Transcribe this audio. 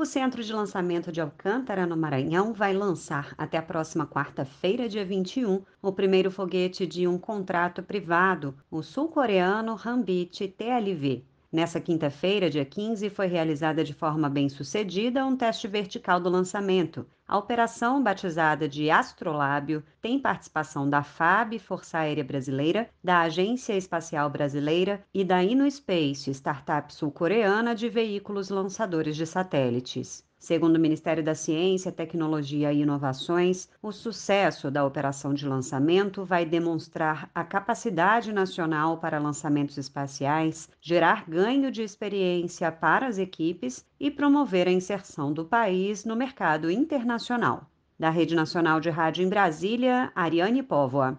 O Centro de Lançamento de Alcântara, no Maranhão, vai lançar até a próxima quarta-feira, dia 21, o primeiro foguete de um contrato privado, o sul-coreano Hambit TLV. Nessa quinta-feira, dia 15, foi realizada de forma bem-sucedida um teste vertical do lançamento. A operação, batizada de Astrolábio, tem participação da FAB, Força Aérea Brasileira, da Agência Espacial Brasileira e da InnoSpace, startup sul-coreana de veículos lançadores de satélites. Segundo o Ministério da Ciência, Tecnologia e Inovações, o sucesso da operação de lançamento vai demonstrar a capacidade nacional para lançamentos espaciais, gerar ganho de experiência para as equipes e promover a inserção do país no mercado internacional. Da Rede Nacional de Rádio em Brasília, Ariane Póvoa.